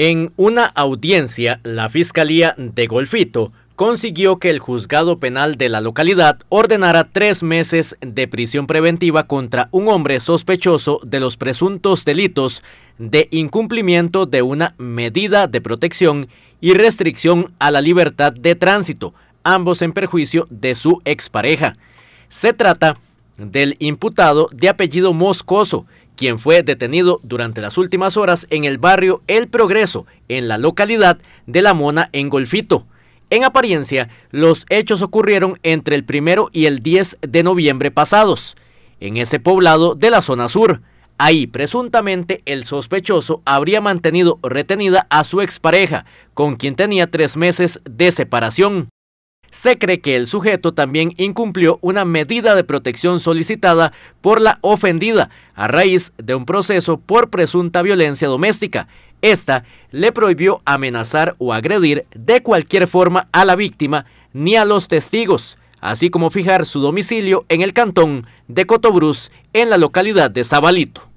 En una audiencia, la Fiscalía de Golfito consiguió que el juzgado penal de la localidad ordenara tres meses de prisión preventiva contra un hombre sospechoso de los presuntos delitos de incumplimiento de una medida de protección y restricción a la libertad de tránsito, ambos en perjuicio de su expareja. Se trata del imputado de apellido Moscoso, quien fue detenido durante las últimas horas en el barrio El Progreso, en la localidad de La Mona, en Golfito. En apariencia, los hechos ocurrieron entre el primero y el 10 de noviembre pasados, en ese poblado de la zona sur. Ahí, presuntamente, el sospechoso habría mantenido retenida a su expareja, con quien tenía tres meses de separación. Se cree que el sujeto también incumplió una medida de protección solicitada por la ofendida a raíz de un proceso por presunta violencia doméstica. Esta le prohibió amenazar o agredir de cualquier forma a la víctima ni a los testigos, así como fijar su domicilio en el cantón de Cotobruz, en la localidad de Zabalito.